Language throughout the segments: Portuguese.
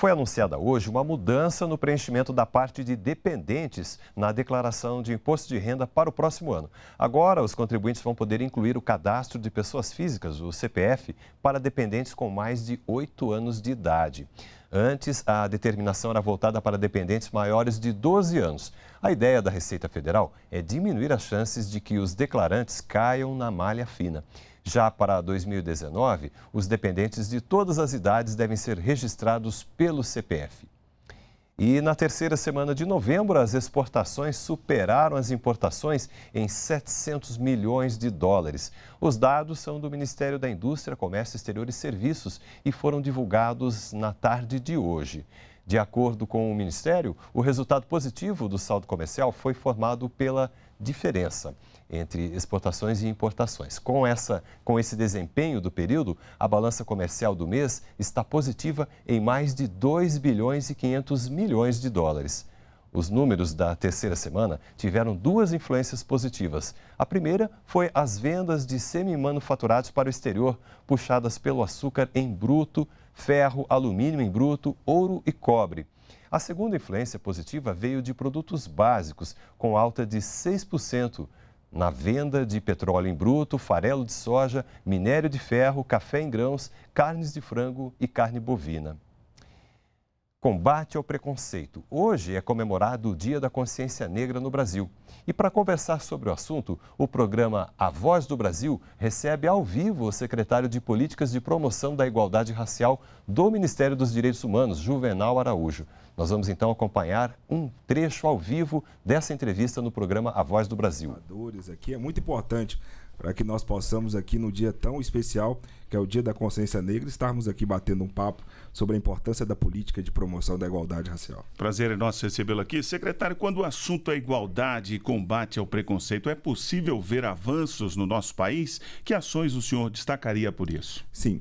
Foi anunciada hoje uma mudança no preenchimento da parte de dependentes na declaração de imposto de renda para o próximo ano. Agora, os contribuintes vão poder incluir o cadastro de pessoas físicas, o CPF, para dependentes com mais de 8 anos de idade. Antes, a determinação era voltada para dependentes maiores de 12 anos. A ideia da Receita Federal é diminuir as chances de que os declarantes caiam na malha fina. Já para 2019, os dependentes de todas as idades devem ser registrados pelo CPF. E na terceira semana de novembro, as exportações superaram as importações em 700 milhões de dólares. Os dados são do Ministério da Indústria, Comércio Exterior e Serviços e foram divulgados na tarde de hoje. De acordo com o Ministério, o resultado positivo do saldo comercial foi formado pela diferença entre exportações e importações. Com, essa, com esse desempenho do período, a balança comercial do mês está positiva em mais de 2 bilhões e 500 milhões de dólares. Os números da terceira semana tiveram duas influências positivas. A primeira foi as vendas de semi-manufaturados para o exterior, puxadas pelo açúcar em bruto, ferro, alumínio em bruto, ouro e cobre. A segunda influência positiva veio de produtos básicos, com alta de 6% na venda de petróleo em bruto, farelo de soja, minério de ferro, café em grãos, carnes de frango e carne bovina. Combate ao preconceito. Hoje é comemorado o Dia da Consciência Negra no Brasil. E para conversar sobre o assunto, o programa A Voz do Brasil recebe ao vivo o secretário de Políticas de Promoção da Igualdade Racial do Ministério dos Direitos Humanos, Juvenal Araújo. Nós vamos então acompanhar um trecho ao vivo dessa entrevista no programa A Voz do Brasil. Aqui é muito importante para que nós possamos aqui no dia tão especial, que é o Dia da Consciência Negra, estarmos aqui batendo um papo sobre a importância da política de promoção da igualdade racial. Prazer é nosso recebê-lo aqui. Secretário, quando o assunto é igualdade e combate ao preconceito, é possível ver avanços no nosso país? Que ações o senhor destacaria por isso? Sim.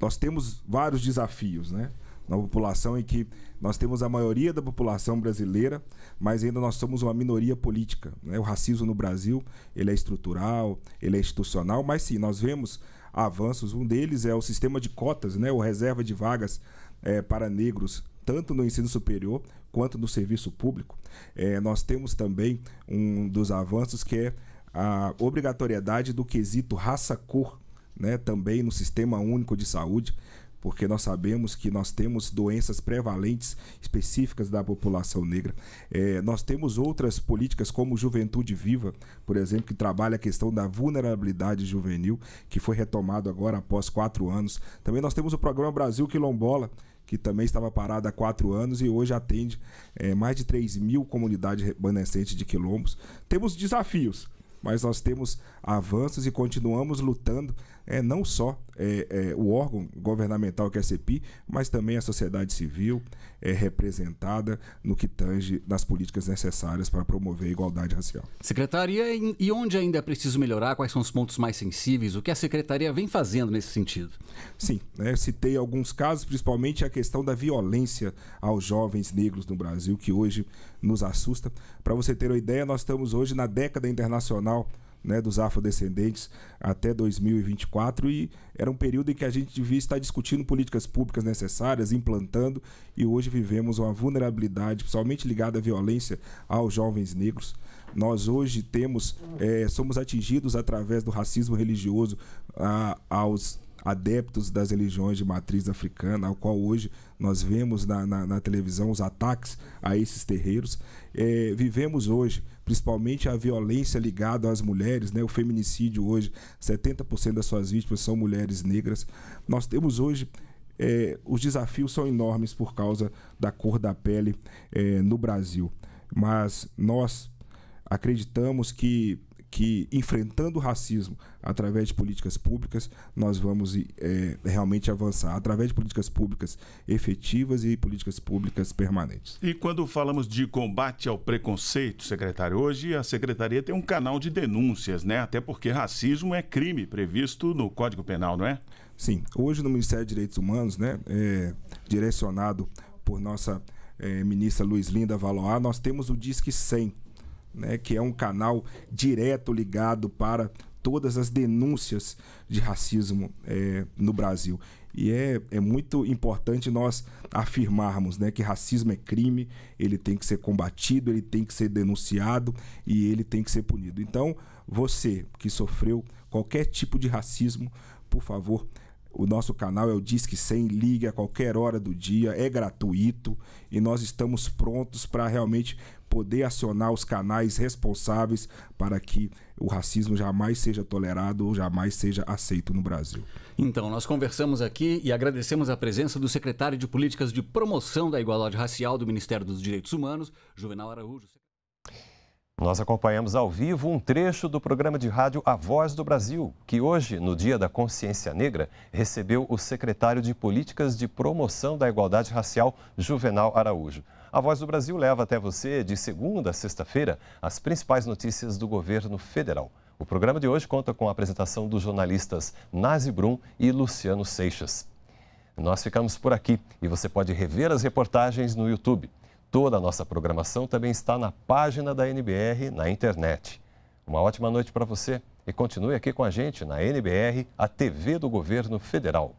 Nós temos vários desafios, né? na população em que nós temos a maioria da população brasileira, mas ainda nós somos uma minoria política. Né? O racismo no Brasil ele é estrutural, ele é institucional, mas sim, nós vemos avanços. Um deles é o sistema de cotas, né? reserva de vagas é, para negros tanto no ensino superior quanto no serviço público. É, nós temos também um dos avanços que é a obrigatoriedade do quesito raça-cor, né, também no Sistema Único de Saúde porque nós sabemos que nós temos doenças prevalentes específicas da população negra. É, nós temos outras políticas, como Juventude Viva, por exemplo, que trabalha a questão da vulnerabilidade juvenil, que foi retomado agora após quatro anos. Também nós temos o programa Brasil Quilombola, que também estava parado há quatro anos e hoje atende é, mais de 3 mil comunidades remanescentes de quilombos. Temos desafios mas nós temos avanços e continuamos lutando, é, não só é, é, o órgão governamental que é a CEPI, mas também a sociedade civil é representada no que tange nas políticas necessárias para promover a igualdade racial. Secretaria, e onde ainda é preciso melhorar? Quais são os pontos mais sensíveis? O que a secretaria vem fazendo nesse sentido? Sim, né, citei alguns casos, principalmente a questão da violência aos jovens negros no Brasil, que hoje nos assusta. Para você ter uma ideia, nós estamos hoje na década internacional né, dos afrodescendentes até 2024 e era um período em que a gente devia estar discutindo políticas públicas necessárias, implantando e hoje vivemos uma vulnerabilidade, principalmente ligada à violência aos jovens negros. Nós hoje temos, é, somos atingidos através do racismo religioso a, aos adeptos das religiões de matriz africana, ao qual hoje nós vemos na, na, na televisão os ataques a esses terreiros. É, vivemos hoje principalmente a violência ligada às mulheres, né? O feminicídio hoje, 70% das suas vítimas são mulheres negras. Nós temos hoje é, os desafios são enormes por causa da cor da pele é, no Brasil, mas nós acreditamos que que enfrentando o racismo através de políticas públicas nós vamos é, realmente avançar através de políticas públicas efetivas e políticas públicas permanentes. E quando falamos de combate ao preconceito, secretário, hoje a secretaria tem um canal de denúncias, né? Até porque racismo é crime previsto no Código Penal, não é? Sim. Hoje no Ministério de Direitos Humanos, né, é, direcionado por nossa é, ministra Luiz Linda Valoar, nós temos o Disque 100 né, que é um canal direto ligado para todas as denúncias de racismo é, no Brasil. E é, é muito importante nós afirmarmos né, que racismo é crime, ele tem que ser combatido, ele tem que ser denunciado e ele tem que ser punido. Então, você que sofreu qualquer tipo de racismo, por favor, o nosso canal é o Disque 100, ligue a qualquer hora do dia, é gratuito e nós estamos prontos para realmente poder acionar os canais responsáveis para que o racismo jamais seja tolerado ou jamais seja aceito no Brasil. Então, nós conversamos aqui e agradecemos a presença do secretário de Políticas de Promoção da Igualdade Racial do Ministério dos Direitos Humanos, Juvenal Araújo. Nós acompanhamos ao vivo um trecho do programa de rádio A Voz do Brasil, que hoje, no Dia da Consciência Negra, recebeu o secretário de Políticas de Promoção da Igualdade Racial, Juvenal Araújo. A Voz do Brasil leva até você, de segunda a sexta-feira, as principais notícias do governo federal. O programa de hoje conta com a apresentação dos jornalistas Nazi Brum e Luciano Seixas. Nós ficamos por aqui e você pode rever as reportagens no YouTube. Toda a nossa programação também está na página da NBR na internet. Uma ótima noite para você e continue aqui com a gente na NBR, a TV do Governo Federal.